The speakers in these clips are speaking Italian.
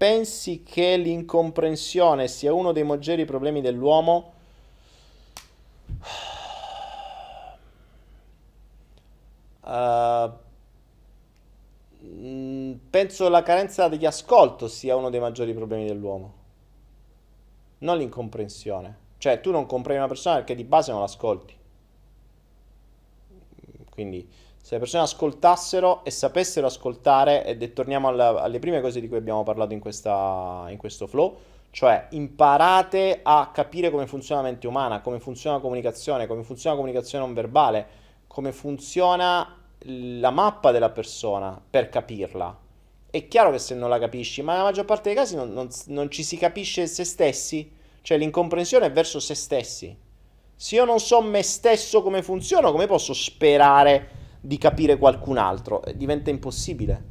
pensi che l'incomprensione sia uno dei maggiori problemi dell'uomo? Uh, penso la carenza di ascolto sia uno dei maggiori problemi dell'uomo, non l'incomprensione. Cioè, tu non comprendi una persona perché di base non l'ascolti. Quindi se le persone ascoltassero e sapessero ascoltare, e torniamo alla, alle prime cose di cui abbiamo parlato in, questa, in questo flow, cioè imparate a capire come funziona la mente umana, come funziona la comunicazione, come funziona la comunicazione non verbale, come funziona la mappa della persona per capirla. È chiaro che se non la capisci, ma nella maggior parte dei casi non, non, non ci si capisce se stessi, cioè l'incomprensione è verso se stessi. Se io non so me stesso come funziona, come posso sperare di capire qualcun altro, diventa impossibile.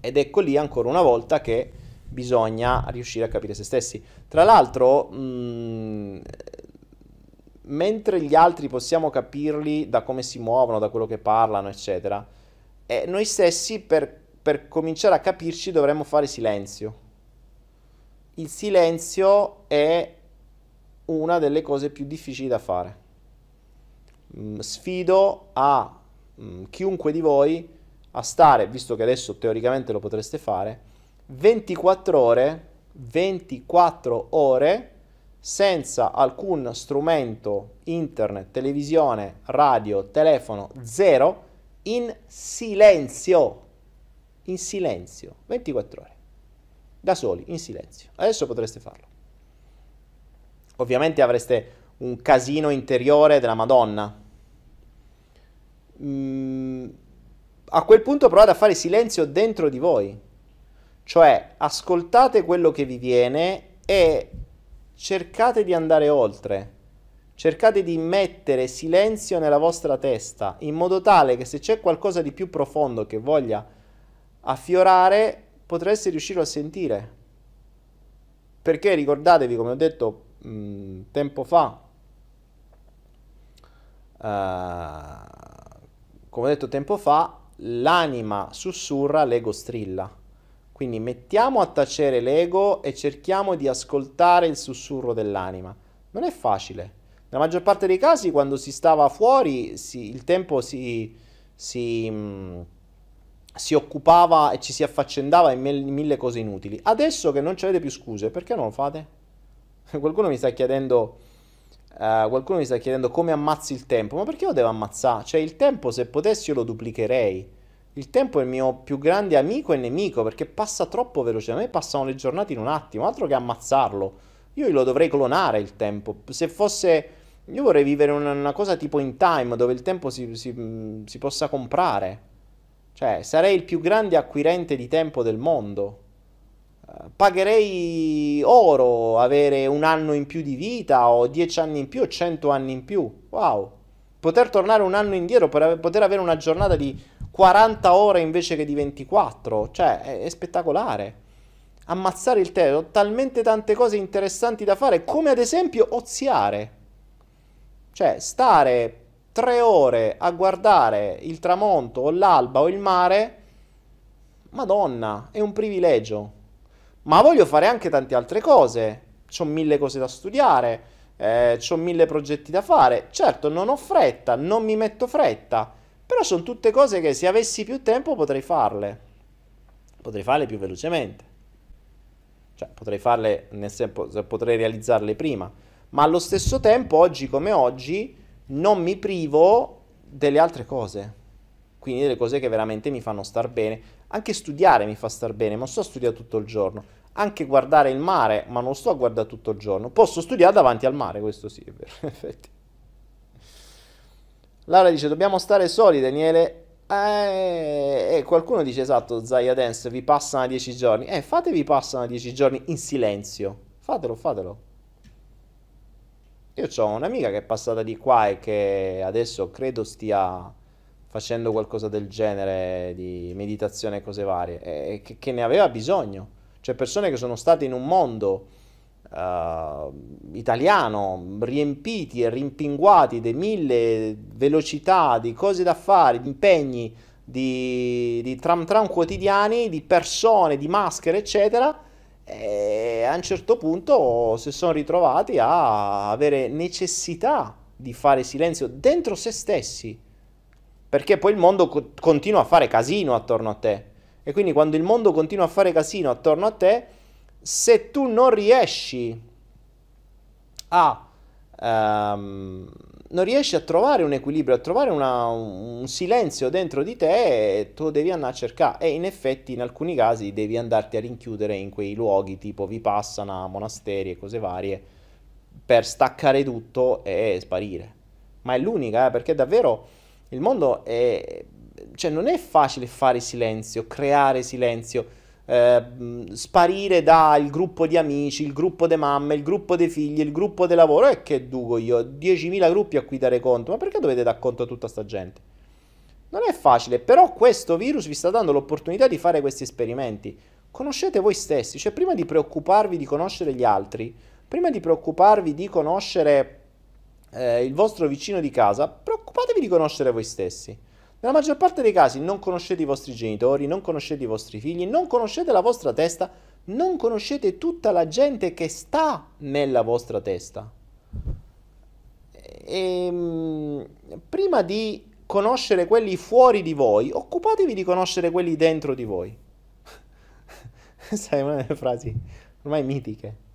Ed ecco lì ancora una volta che bisogna riuscire a capire se stessi. Tra l'altro, mh, mm, mentre gli altri possiamo capirli da come si muovono, da quello che parlano, eccetera, eh, noi stessi per, per cominciare a capirci dovremmo fare silenzio. Il silenzio è una delle cose più difficili da fare. Mm, sfido a Mm, chiunque di voi a stare, visto che adesso teoricamente lo potreste fare, 24 ore, 24 ore senza alcun strumento internet, televisione, radio, telefono, zero, in silenzio. In silenzio, 24 ore. Da soli, in silenzio. Adesso potreste farlo. Ovviamente avreste un casino interiore della Madonna, mh, mm, a quel punto provate a fare silenzio dentro di voi. Cioè, ascoltate quello che vi viene e cercate di andare oltre. Cercate di mettere silenzio nella vostra testa, in modo tale che se c'è qualcosa di più profondo che voglia affiorare, potreste riuscire a sentire. Perché ricordatevi, come ho detto mh, mm, tempo fa, uh, come ho detto tempo fa, l'anima sussurra, l'ego strilla. Quindi mettiamo a tacere l'ego e cerchiamo di ascoltare il sussurro dell'anima. Non è facile. Nella maggior parte dei casi, quando si stava fuori, si, il tempo si, si, mm, si, occupava e ci si affaccendava in, in mille cose inutili. Adesso che non ci avete più scuse, perché non lo fate? Qualcuno mi sta chiedendo Uh, qualcuno mi sta chiedendo come ammazzi il tempo, ma perché lo devo ammazzare? Cioè il tempo se potessi io lo duplicherei. Il tempo è il mio più grande amico e nemico perché passa troppo velocemente, a me passano le giornate in un attimo, altro che ammazzarlo. Io lo dovrei clonare il tempo. Se fosse... Io vorrei vivere una, una cosa tipo in time dove il tempo si, si, mm, si possa comprare. Cioè sarei il più grande acquirente di tempo del mondo pagherei oro avere un anno in più di vita o dieci anni in più o cento anni in più. Wow. Poter tornare un anno indietro, poter avere una giornata di 40 ore invece che di 24. Cioè, è, è spettacolare. Ammazzare il tempo, talmente tante cose interessanti da fare, come ad esempio oziare. Cioè, stare tre ore a guardare il tramonto o l'alba o il mare, madonna, è un privilegio ma voglio fare anche tante altre cose. Ho mille cose da studiare, eh, ho mille progetti da fare. Certo, non ho fretta, non mi metto fretta, però sono tutte cose che se avessi più tempo potrei farle. Potrei farle più velocemente. Cioè, potrei farle nel senso, potrei realizzarle prima. Ma allo stesso tempo, oggi come oggi, non mi privo delle altre cose. Quindi delle cose che veramente mi fanno star bene. Anche studiare mi fa star bene, ma non sto a studiare tutto il giorno. Anche guardare il mare, ma non sto a guardare tutto il giorno. Posso studiare davanti al mare, questo sì, è vero, in effetti. Laura dice, dobbiamo stare soli, Daniele. Eh, e eh, qualcuno dice, esatto, Zaya Dance, vi passano dieci giorni. Eh, fatevi passano dieci giorni in silenzio. Fatelo, fatelo. Io ho un'amica che è passata di qua e che adesso credo stia facendo qualcosa del genere di meditazione e cose varie, e che, che ne aveva bisogno. Cioè persone che sono state in un mondo uh, italiano, riempiti e rimpinguati di mille velocità, di cose da fare, di impegni, di, di tram tram quotidiani, di persone, di maschere, eccetera, e a un certo punto si sono ritrovati a avere necessità di fare silenzio dentro se stessi perché poi il mondo co- continua a fare casino attorno a te. E quindi quando il mondo continua a fare casino attorno a te, se tu non riesci a... Um, non riesci a trovare un equilibrio, a trovare una, un silenzio dentro di te, tu devi andare a cercare. E in effetti, in alcuni casi, devi andarti a rinchiudere in quei luoghi tipo Vipassana, monasteri e cose varie, per staccare tutto e sparire. Ma è l'unica, eh, perché davvero il mondo è... cioè non è facile fare silenzio, creare silenzio, eh, sparire dal gruppo di amici, il gruppo di mamme, il gruppo dei figli, il gruppo di lavoro, e che dugo io, 10.000 gruppi a cui dare conto, ma perché dovete dar conto a tutta sta gente? Non è facile, però questo virus vi sta dando l'opportunità di fare questi esperimenti. Conoscete voi stessi, cioè prima di preoccuparvi di conoscere gli altri, prima di preoccuparvi di conoscere eh, il vostro vicino di casa, preoccupatevi di conoscere voi stessi. Nella maggior parte dei casi non conoscete i vostri genitori, non conoscete i vostri figli, non conoscete la vostra testa, non conoscete tutta la gente che sta nella vostra testa. E, ehm, prima di conoscere quelli fuori di voi, occupatevi di conoscere quelli dentro di voi. Questa è una delle frasi ormai mitiche.